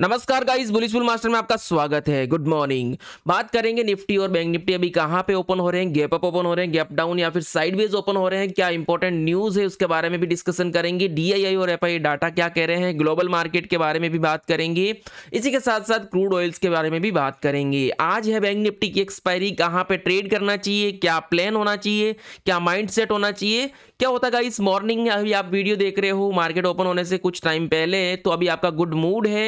नमस्कार guys bull master में आपका स्वागत है गुड मॉर्निंग बात करेंगे निफ्टी और बैंक निफ्टी अभी कहाँ पे ओपन हो रहे हैं गैप अप ओपन हो रहे हैं गैप डाउन या फिर साइडवेज ओपन हो रहे हैं क्या इंपॉर्टेंट न्यूज है उसके बारे में भी डिस्कशन करेंगे डीआईआई और एफ डाटा क्या कह रहे हैं ग्लोबल मार्केट के बारे में भी बात करेंगे इसी के साथ साथ क्रूड ऑयल्स के बारे में भी बात करेंगे आज है बैंक निफ्टी की एक्सपायरी कहाँ पे ट्रेड करना चाहिए क्या प्लान होना चाहिए क्या माइंड होना चाहिए क्या होता गाइस मॉर्निंग अभी आप वीडियो देख रहे हो मार्केट ओपन होने से कुछ टाइम पहले तो अभी आपका गुड मूड है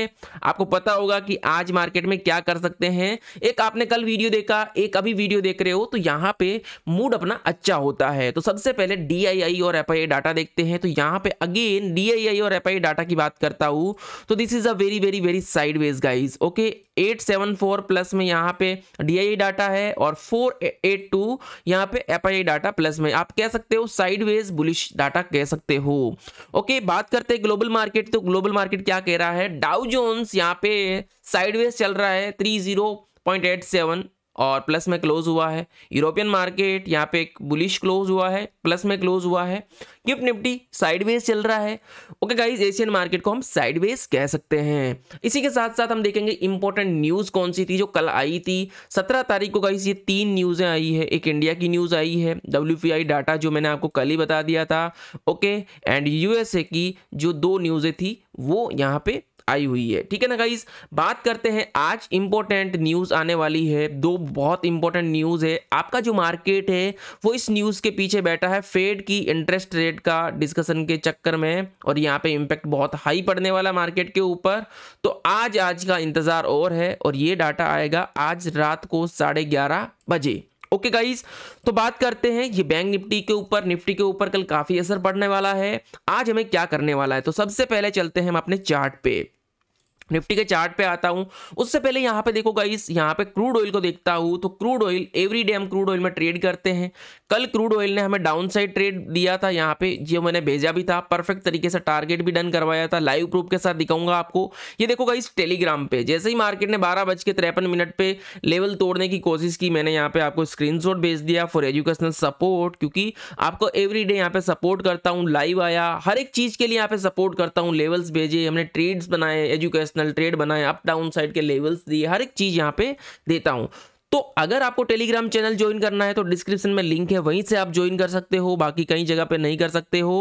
आपको पता होगा कि आज मार्केट में क्या कर सकते हैं एक आपने कल वीडियो देखा एक अभी वीडियो देख रहे हो तो यहाँ पे मूड अपना अच्छा होता है तो सबसे पहले डी और एफ डाटा देखते हैं तो यहाँ पे अगेन डी और एफ डाटा की बात करता हूँ तो this is a very very very sideways guys okay eight seven four plus में यहाँ पे डी डाटा है और फोर एट टू यहाँ पे एफ डाटा प्लस में आप कह सकते हो साइड वेज बुलिश डाटा कह सकते हो ओके बात करते हैं ग्लोबल मार्केट तो ग्लोबल मार्केट क्या कह रहा है डाउ जोन्स डाउन्स यहाँ पे साइडवेज चल रहा है three zero point eight seven और प्लस में क्लोज हुआ है यूरोपियन मार्केट यहाँ पे एक बुलिश क्लोज हुआ है प्लस में क्लोज हुआ है गिफ्ट निफ्टी साइडवेज चल रहा है ओके गाइस एशियन मार्केट को हम साइडवेज कह सकते हैं इसी के साथ साथ हम देखेंगे इंपॉर्टेंट न्यूज़ कौन सी थी जो कल आई थी सत्रह तारीख को गाइस ये तीन न्यूज़ें आई है एक इंडिया की न्यूज़ आई है डब्ल्यू डाटा जो मैंने आपको कल ही बता दिया था ओके एंड यूएसए की जो दो न्यूज़ें थी वो यहाँ पे आई हुई है ठीक है ना गाइज बात करते हैं आज इंपॉर्टेंट न्यूज़ आने वाली है दो बहुत इंपॉर्टेंट न्यूज़ है आपका जो मार्केट है वो इस न्यूज़ के पीछे बैठा है फेड की इंटरेस्ट रेट का डिस्कशन के चक्कर में और यहाँ पे इम्पैक्ट बहुत हाई पड़ने वाला मार्केट के ऊपर तो आज आज का इंतज़ार और है और ये डाटा आएगा आज रात को साढ़े ग्यारह बजे ओके okay गाइज तो बात करते हैं ये बैंक निफ्टी के ऊपर निफ्टी के ऊपर कल काफ़ी असर पड़ने वाला है आज हमें क्या करने वाला है तो सबसे पहले चलते हैं हम अपने चार्ट पे निफ्टी के चार्ट पे आता हूँ उससे पहले यहाँ पे देखो गाइस यहाँ पे क्रूड ऑयल को देखता हूँ तो क्रूड ऑयल एवरी डे हम क्रूड ऑयल में ट्रेड करते हैं कल क्रूड ऑयल ने हमें डाउन साइड ट्रेड दिया था यहाँ पे जो मैंने भेजा भी था परफेक्ट तरीके से टारगेट भी डन करवाया था लाइव प्रूफ के साथ दिखाऊंगा आपको ये देखो गाइस टेलीग्राम पे जैसे ही मार्केट ने बारह बज के तिरपन मिनट पे लेवल तोड़ने की कोशिश की मैंने यहाँ पे आपको स्क्रीन भेज दिया फॉर एजुकेशनल सपोर्ट क्योंकि आपको एवरी डे यहाँ पे सपोर्ट करता हूँ लाइव आया हर एक चीज के लिए यहाँ पे सपोर्ट करता हूँ लेवल्स भेजे हमने ट्रेड्स बनाए एजुकेशनल डायरेक्शनल ट्रेड बनाए अप डाउन साइड के लेवल्स दिए हर एक चीज़ यहाँ पे देता हूँ तो अगर आपको टेलीग्राम चैनल ज्वाइन करना है तो डिस्क्रिप्शन में लिंक है वहीं से आप ज्वाइन कर सकते हो बाकी कई जगह पे नहीं कर सकते हो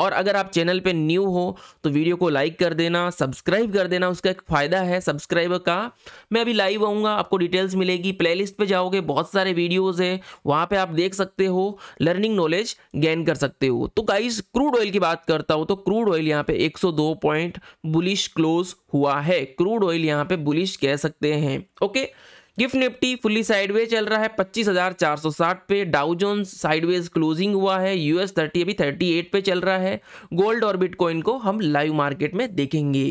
और अगर आप चैनल पे न्यू हो तो वीडियो को लाइक कर देना सब्सक्राइब कर देना उसका एक फ़ायदा है सब्सक्राइब का मैं अभी लाइव आऊँगा आपको डिटेल्स मिलेगी प्ले लिस्ट जाओगे बहुत सारे वीडियोज़ हैं वहाँ पर आप देख सकते हो लर्निंग नॉलेज गेन कर सकते हो तो गाइज क्रूड ऑयल की बात करता हूँ तो क्रूड ऑयल यहाँ पे एक पॉइंट बुलिश क्लोज हुआ है क्रूड ऑयल यहाँ पे बुलिश कह सकते हैं okay GIFT Nifty fully sideways चल रहा है 25,460 पे डाउ जोन्स साइडवेज क्लोजिंग हुआ है यूएस 30 अभी 38 पे चल रहा है गोल्ड और बिटकॉइन को हम लाइव मार्केट में देखेंगे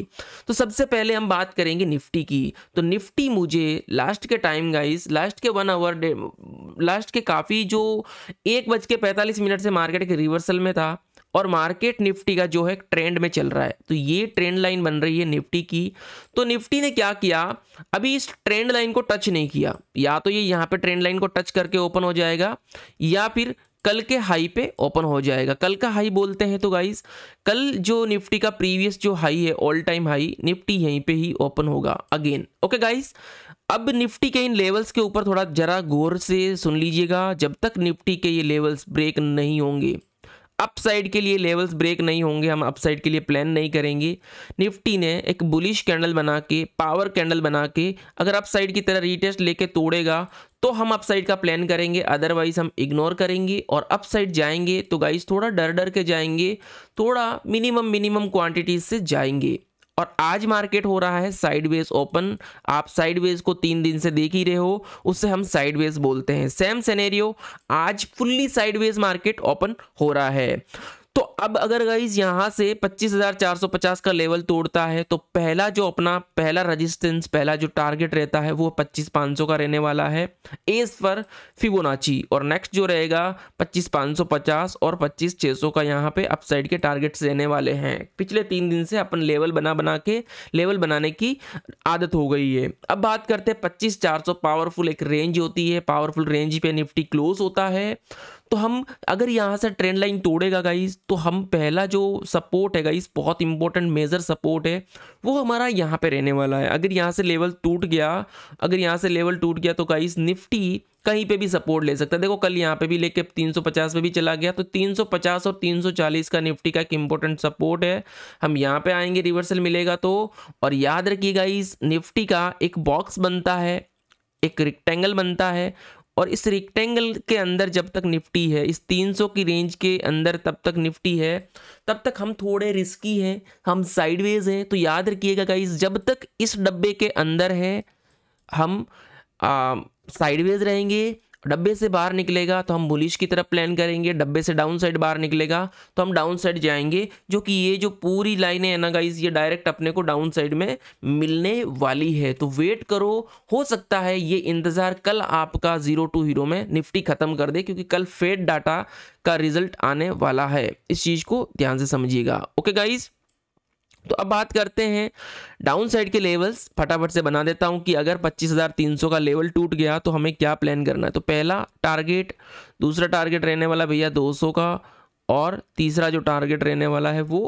तो सबसे पहले हम बात करेंगे निफ्टी की तो निफ्टी मुझे लास्ट के टाइम गाइस लास्ट के वन आवर लास्ट के काफ़ी जो एक बज के पैंतालीस मिनट से मार्केट के रिवर्सल में था और मार्केट निफ्टी का जो है ट्रेंड में चल रहा है तो ये ट्रेंड लाइन बन रही है निफ्टी की तो निफ्टी ने क्या किया अभी इस ट्रेंड लाइन को टच नहीं किया या तो ये यहाँ पे ट्रेंड लाइन को टच करके ओपन हो जाएगा या फिर कल के हाई पे ओपन हो जाएगा कल का हाई बोलते हैं तो गाइज कल जो निफ्टी का प्रीवियस जो हाई है ऑल टाइम हाई निफ्टी यहीं पर ही ओपन होगा अगेन ओके गाइज अब निफ्टी के इन लेवल्स के ऊपर थोड़ा जरा गौर से सुन लीजिएगा जब तक निफ्टी के ये लेवल्स ब्रेक नहीं होंगे अपसाइड के लिए लेवल्स ब्रेक नहीं होंगे हम अपसाइड के लिए प्लान नहीं करेंगे निफ्टी ने एक बुलिश कैंडल बना के पावर कैंडल बना के अगर अपसाइड की तरह रीटेस्ट लेके तोड़ेगा तो हम अपसाइड का प्लान करेंगे अदरवाइज हम इग्नोर करेंगे और अपसाइड जाएंगे तो गाइज थोड़ा डर डर के जाएंगे थोड़ा मिनिमम मिनिमम क्वांटिटीज से जाएंगे और आज मार्केट हो रहा है साइडवेज ओपन आप साइडवेज को तीन दिन से देख ही रहे हो उससे हम साइडवेज बोलते हैं सेम सिनेरियो आज फुल्ली साइडवेज मार्केट ओपन हो रहा है तो अब अगर गाइज यहाँ से 25,450 का लेवल तोड़ता है तो पहला जो अपना पहला रजिस्टेंस पहला जो टारगेट रहता है वो 25,500 का रहने वाला है एज पर फिबोनाची और नेक्स्ट जो रहेगा 25,550 और 25,600 का यहाँ पे अपसाइड के टारगेट्स रहने वाले हैं पिछले तीन दिन से अपन लेवल बना बना के लेवल बनाने की आदत हो गई है अब बात करते हैं पच्चीस पावरफुल एक रेंज होती है पावरफुल रेंज पे निफ्टी क्लोज होता है तो हम अगर यहाँ से ट्रेंड लाइन तोड़ेगा गाइज तो हम पहला जो सपोर्ट है गाइज बहुत इंपॉर्टेंट मेजर सपोर्ट है वो हमारा यहाँ पे रहने वाला है अगर यहाँ से लेवल टूट गया अगर यहाँ से लेवल टूट गया तो गाइज निफ्टी कहीं पे भी सपोर्ट ले सकता है देखो कल यहाँ पे भी लेके 350 पे भी चला गया तो 350 और 340 का निफ्टी का एक इंपॉर्टेंट सपोर्ट है हम यहाँ पे आएंगे रिवर्सल मिलेगा तो और याद रखिएगा इस निफ्टी का एक बॉक्स बनता है एक रिक्टेंगल बनता है और इस रेक्टेंगल के अंदर जब तक निफ्टी है इस 300 की रेंज के अंदर तब तक निफ्टी है तब तक हम थोड़े रिस्की हैं हम साइडवेज हैं तो याद रखिएगा गाइज जब तक इस डब्बे के अंदर हैं हम साइडवेज रहेंगे डब्बे से बाहर निकलेगा तो हम बुलिश की तरफ प्लान करेंगे डब्बे से डाउन साइड बाहर निकलेगा तो हम डाउन साइड जाएंगे जो कि ये जो पूरी लाइन है ना गाइज ये डायरेक्ट अपने को डाउन साइड में मिलने वाली है तो वेट करो हो सकता है ये इंतज़ार कल आपका जीरो टू हीरो में निफ्टी ख़त्म कर दे क्योंकि कल फेड डाटा का रिजल्ट आने वाला है इस चीज़ को ध्यान से समझिएगा ओके गाइज़ तो अब बात करते हैं डाउन साइड के लेवल्स फटाफट से बना देता हूं कि अगर 25,300 का लेवल टूट गया तो हमें क्या प्लान करना है तो पहला टारगेट दूसरा टारगेट रहने वाला भैया 200 का और तीसरा जो टारगेट रहने वाला है वो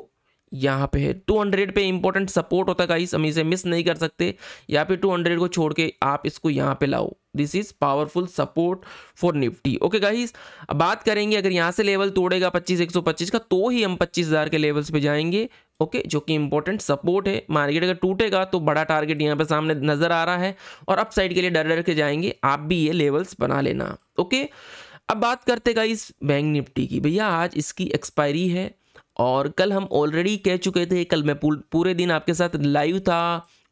यहाँ पे है 200 पे इंपॉर्टेंट सपोर्ट होता है हम इसे मिस नहीं कर सकते या फिर 200 को छोड़ के आप इसको यहाँ पे लाओ this is powerful support for Nifty okay guys अब बात करेंगे अगर यहाँ से लेवल तोड़ेगा 25 125 का तो ही हम 25000 के लेवल्स पे जाएंगे ओके जो कि इंपॉर्टेंट सपोर्ट है मार्केट अगर टूटेगा तो बड़ा टारगेट यहाँ पे सामने नज़र आ रहा है और अप साइड के लिए डर डर के जाएंगे आप भी ये लेवल्स बना लेना ओके अब बात करते का इस बैंक निफ्टी की भैया आज इसकी एक्सपायरी है और कल हम ऑलरेडी कह चुके थे कल मैं पूरे दिन आपके साथ लाइव था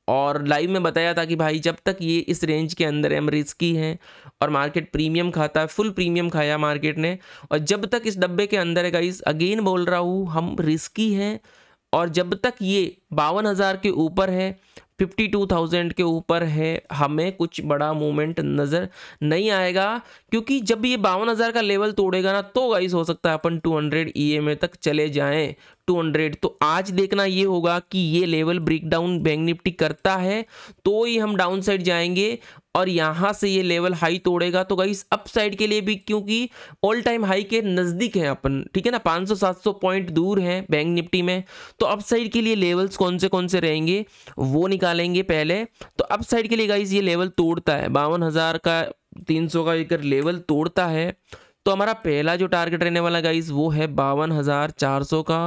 और लाइव में बताया था कि भाई जब तक ये इस रेंज के अंदर हम रिस्की हैं और मार्केट प्रीमियम खाता है फुल प्रीमियम खाया मार्केट ने और जब तक इस डब्बे के अंदर है गाइस अगेन बोल रहा हूँ हम रिस्की हैं और जब तक ये बावन हज़ार के ऊपर है फिफ्टी टू थाउजेंड के ऊपर है हमें कुछ बड़ा मूवमेंट नज़र नहीं आएगा क्योंकि जब ये बावन हज़ार का लेवल तोड़ेगा ना तो गाइस हो सकता है अपन two hundred E M A तक चले जाएं टू हंड्रेड तो आज देखना ये होगा कि ये level break down bank Nifty करता है तो ही हम डाउन साइड जाएंगे और यहाँ से ये लेवल हाई तोड़ेगा तो गाइस अपसाइड के लिए भी क्योंकि ऑल टाइम हाई के नज़दीक हैं अपन ठीक है ना 500-700 पॉइंट दूर हैं बैंक निफ्टी में तो अपसाइड के लिए लेवल्स कौन से कौन से रहेंगे वो निकालेंगे पहले तो अपसाइड के लिए गाइस ये लेवल तोड़ता है बावन का तीन सौ का एक लेवल तोड़ता है तो हमारा पहला जो टारगेट रहने वाला गाइस वो है बावन हज़ार चार सौ का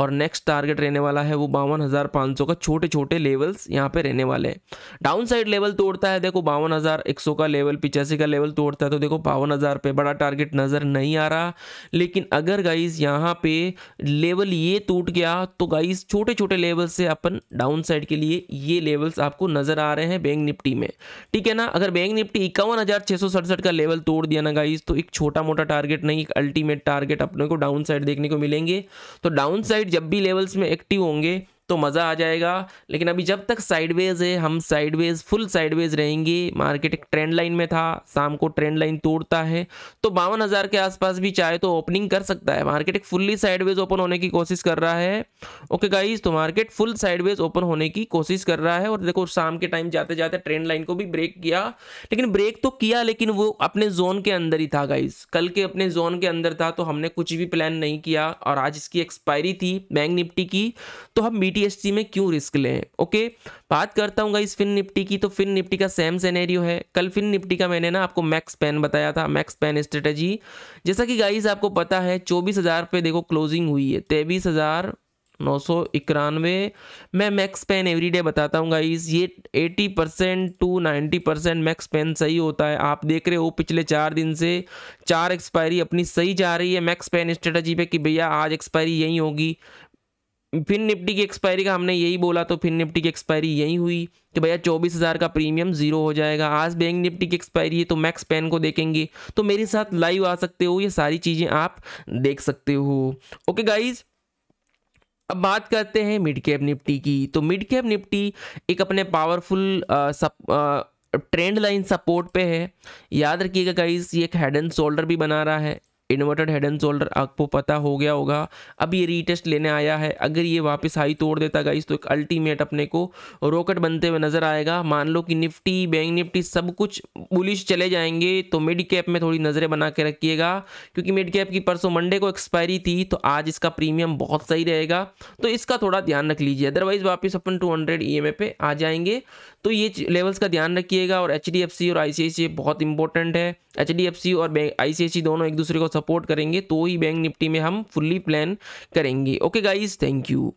और नेक्स्ट टारगेट रहने वाला है वो बावन हज़ार पाँच सौ का छोटे छोटे लेवल्स यहाँ पे रहने वाले हैं डाउन साइड लेवल तोड़ता है देखो बावन हज़ार एक सौ का लेवल पिचासी का लेवल तोड़ता है तो देखो बावन हज़ार पे बड़ा टारगेट नज़र नहीं आ रहा लेकिन अगर गाइस यहाँ पे लेवल ये टूट गया तो गाइस छोटे छोटे लेवल से अपन डाउन साइड के लिए ये लेवल्स आपको नज़र आ रहे हैं बैंक निफ्टी में ठीक है ना अगर बैंक निफ्टी इक्यावन का लेवल तोड़ दिया ना गाइज तो एक छोटा मोटा छोटा टारगेट नहीं एक अल्टीमेट टारगेट अपने को डाउन साइड देखने को मिलेंगे तो डाउन साइड जब भी लेवल्स में एक्टिव होंगे तो मज़ा आ जाएगा लेकिन अभी जब तक साइडवेज है हम साइडवेज फुल साइडवेज रहेंगे मार्केट एक ट्रेंड लाइन में था शाम को ट्रेंड लाइन तोड़ता है तो बावन हज़ार के आसपास भी चाहे तो ओपनिंग कर सकता है मार्केट एक फुल्ली साइडवेज ओपन होने की कोशिश कर रहा है ओके गाइज तो मार्केट फुल साइडवेज ओपन होने की कोशिश कर रहा है और देखो शाम के टाइम जाते जाते ट्रेंड लाइन को भी ब्रेक किया लेकिन ब्रेक तो किया लेकिन वो अपने जोन के अंदर ही था गाइज कल के अपने जोन के अंदर था तो हमने कुछ भी प्लान नहीं किया और आज इसकी एक्सपायरी थी बैंक निफ्टी की तो हम मीटिंग टीएससी में क्यों रिस्क लें ओके बात करता हूँ इस फिन निफ्टी की तो फिन निफ्टी का सेम सेनेरियो है कल फिन निफ्टी का मैंने ना आपको मैक्स पेन बताया था मैक्स पेन स्ट्रेटजी जैसा कि गाइस आपको पता है चौबीस हज़ार पे देखो क्लोजिंग हुई है तेईस हज़ार नौ सौ इक्यानवे मैं मैक्स पेन एवरीडे बताता हूँ गाइस ये eighty percent to ninety percent max pain सही होता है आप देख रहे हो पिछले चार दिन से चार एक्सपायरी अपनी सही जा रही है मैक्स पेन स्ट्रेटजी पे कि भैया आज एक्सपायरी यही होगी फिन निफ्टी की एक्सपायरी का हमने यही बोला तो फिन निफ्टी की एक्सपायरी यही हुई कि भैया चौबीस हज़ार का प्रीमियम जीरो हो जाएगा आज बैंक निफ्टी की एक्सपायरी है तो मैक्स पेन को देखेंगे तो मेरे साथ लाइव आ सकते हो ये सारी चीज़ें आप देख सकते हो ओके गाइज़ अब बात करते हैं मिड कैप निफ्टी की तो मिड कैप निफ्टी एक अपने पावरफुल ट्रेंड लाइन सपोर्ट पे है याद रखिएगा गाइज ये एक हेड एंड शोल्डर भी बना रहा है इन्वर्टेड हेड एंड शोल्डर आपको पता हो गया होगा अब ये रीटेस्ट लेने आया है अगर ये वापस हाई तोड़ देता गाइस तो एक अल्टीमेट अपने को रॉकेट बनते हुए नजर आएगा मान लो कि निफ्टी बैंक निफ्टी सब कुछ बुलिश चले जाएंगे तो मिड कैप में थोड़ी नज़रें बना के रखिएगा क्योंकि मिड कैप की परसों मंडे को एक्सपायरी थी तो आज इसका प्रीमियम बहुत सही रहेगा तो इसका थोड़ा ध्यान रख लीजिए अदरवाइज वापस अपन two hundred E M A पे आ जाएंगे तो ये लेवल्स का ध्यान रखिएगा और एच डी एफ सी और आई सी आई सी बहुत इंपॉर्टेंट है एच डी एफ सी और आई सी आई सी दोनों एक दूसरे को सपोर्ट करेंगे तो ही बैंक निफ्टी में हम फुल्ली प्लान करेंगे ओके गाइज थैंक यू